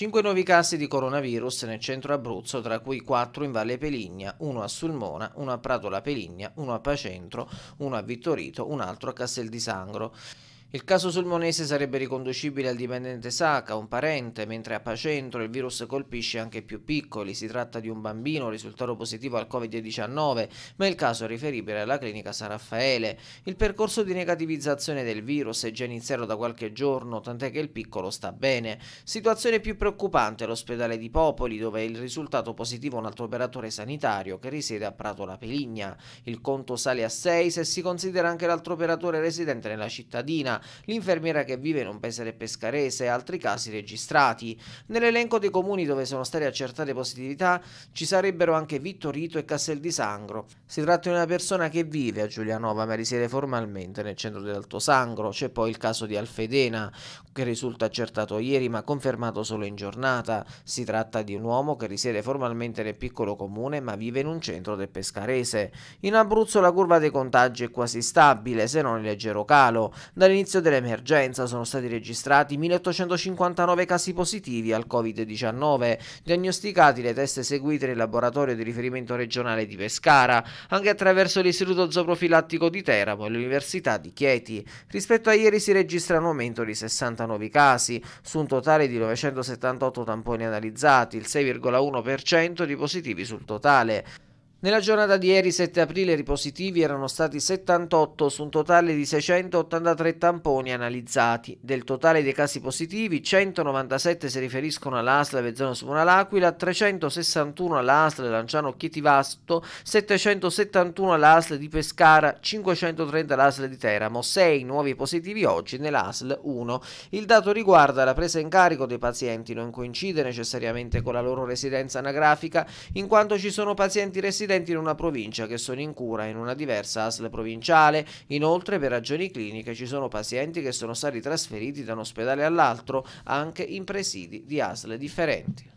Cinque nuovi casi di coronavirus nel centro Abruzzo, tra cui quattro in Valle Peligna, uno a Sulmona, uno a Prato La Peligna, uno a Pacentro, uno a Vittorito, un altro a Castel di Sangro. Il caso sulmonese sarebbe riconducibile al dipendente Saka, un parente, mentre a Pacentro il virus colpisce anche i più piccoli. Si tratta di un bambino risultato positivo al Covid-19, ma il caso è riferibile alla clinica San Raffaele. Il percorso di negativizzazione del virus è già iniziato da qualche giorno, tant'è che il piccolo sta bene. Situazione più preoccupante all'ospedale di Popoli, dove è il risultato positivo un altro operatore sanitario che risiede a Prato La Peligna. Il conto sale a 6 se si considera anche l'altro operatore residente nella cittadina l'infermiera che vive in un paese pescarese e altri casi registrati. Nell'elenco dei comuni dove sono state accertate positività ci sarebbero anche Vittorito e Castel di Sangro. Si tratta di una persona che vive a Giulianova ma risiede formalmente nel centro dell'Alto Sangro. C'è poi il caso di Alfedena che risulta accertato ieri ma confermato solo in giornata. Si tratta di un uomo che risiede formalmente nel piccolo comune ma vive in un centro del pescarese. In Abruzzo la curva dei contagi è quasi stabile se non in leggero calo. Dall'inizio dall'inizio dell'emergenza sono stati registrati 1859 casi positivi al Covid-19, diagnosticati le teste eseguite nel laboratorio di riferimento regionale di Pescara, anche attraverso l'Istituto Zooprofilattico di Teramo e l'Università di Chieti. Rispetto a ieri si registra un aumento di 60 nuovi casi, su un totale di 978 tamponi analizzati, il 6,1% di positivi sul totale. Nella giornata di ieri 7 aprile i ripositivi erano stati 78 su un totale di 683 tamponi analizzati. Del totale dei casi positivi 197 si riferiscono all'ASL Vezzano Sumona L'Aquila, 361 all'ASL Lanciano Chietivasto, 771 all'ASL di Pescara, 530 all'ASL di Teramo, 6 nuovi positivi oggi nell'ASL 1. Il dato riguarda la presa in carico dei pazienti, non coincide necessariamente con la loro residenza anagrafica in quanto ci sono pazienti residenti residenti in una provincia che sono in cura in una diversa ASL provinciale. Inoltre, per ragioni cliniche, ci sono pazienti che sono stati trasferiti da un ospedale all'altro, anche in presidi di ASL differenti.